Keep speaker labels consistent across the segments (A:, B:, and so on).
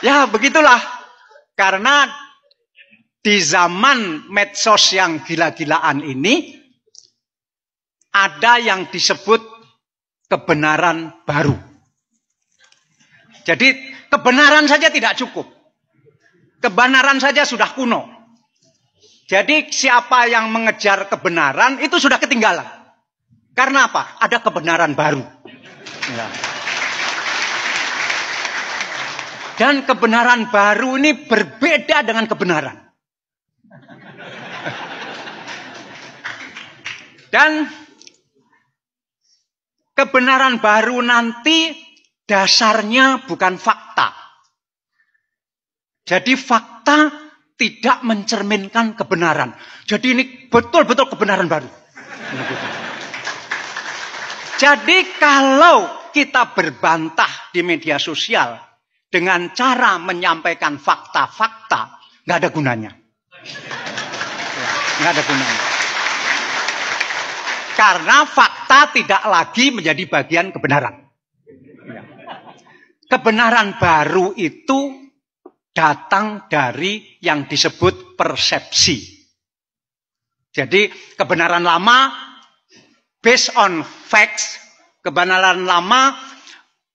A: Ya begitulah. Karena di zaman medsos yang gila-gilaan ini, ada yang disebut kebenaran baru. Jadi kebenaran saja tidak cukup. Kebenaran saja sudah kuno. Jadi siapa yang mengejar kebenaran itu sudah ketinggalan. Karena apa? Ada kebenaran baru. Ya. Dan kebenaran baru ini berbeda dengan kebenaran. Dan kebenaran baru nanti dasarnya bukan fakta. Jadi fakta tidak mencerminkan kebenaran. Jadi ini betul-betul kebenaran baru. Jadi kalau kita berbantah di media sosial, dengan cara menyampaikan fakta-fakta, nggak ada gunanya. Nggak ada gunanya. Karena fakta tidak lagi menjadi bagian kebenaran. Ya. Kebenaran baru itu datang dari yang disebut persepsi. Jadi kebenaran lama based on facts, kebenaran lama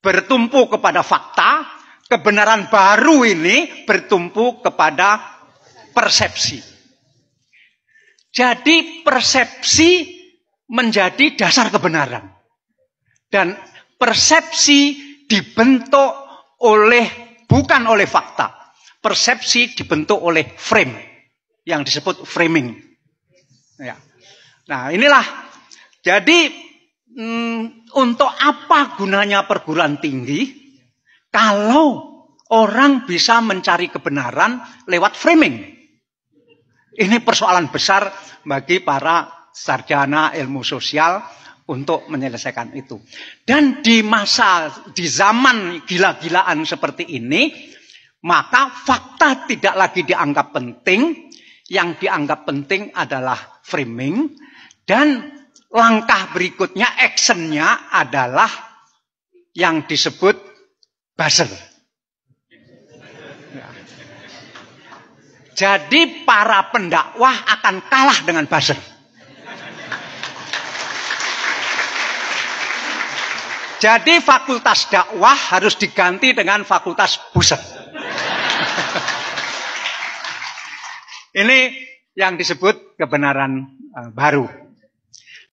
A: bertumpu kepada fakta, kebenaran baru ini bertumpu kepada persepsi. Jadi persepsi menjadi dasar kebenaran. Dan persepsi dibentuk oleh bukan oleh fakta. Persepsi dibentuk oleh frame yang disebut framing. Ya. Nah, inilah jadi hmm, untuk apa gunanya perguruan tinggi? Kalau orang bisa mencari kebenaran lewat framing. Ini persoalan besar bagi para sarjana ilmu sosial untuk menyelesaikan itu. Dan di masa, di zaman gila-gilaan seperti ini, maka fakta tidak lagi dianggap penting. Yang dianggap penting adalah framing. Dan langkah berikutnya, actionnya adalah yang disebut baser. Ya. Jadi para pendakwah akan kalah dengan baser. Jadi fakultas dakwah harus diganti dengan fakultas buser. Ini yang disebut kebenaran eh, baru.